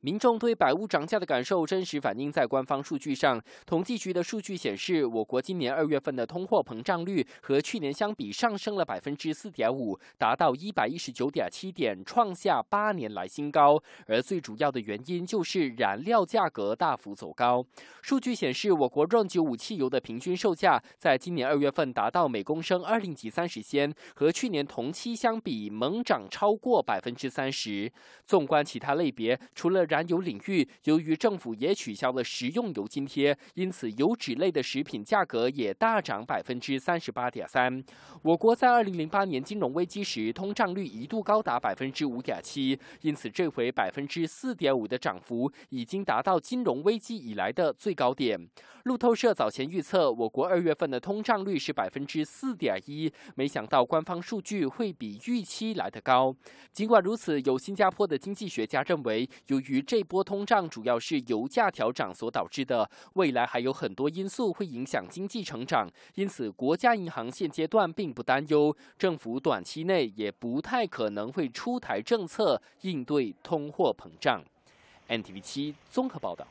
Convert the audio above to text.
民众对百物涨价的感受，真实反映在官方数据上。统计局的数据显示，我国今年二月份的通货膨胀率和去年相比上升了百分之四点五，达到一百一十九点七点，创下八年来新高。而最主要的原因就是燃料价格大幅走高。数据显示，我国 RON 九五汽油的平均售价在今年二月份达到每公升二零及三十仙，和去年同期相比猛涨超过百分之三十。纵观其他类别，除了燃油领域，由于政府也取消了食用油津贴，因此油脂类的食品价格也大涨百分之三十八点三。我国在二零零八年金融危机时，通胀率一度高达百分之五点七，因此这回百分之四点五的涨幅已经达到金融危机以来的最高点。路透社早前预测，我国二月份的通胀率是百分之四点一，没想到官方数据会比预期来得高。尽管如此，有新加坡的经济学家认为，由于这波通胀主要是油价调涨所导致的，未来还有很多因素会影响经济成长，因此国家银行现阶段并不担忧，政府短期内也不太可能会出台政策应对通货膨胀。NTV 七综合报道。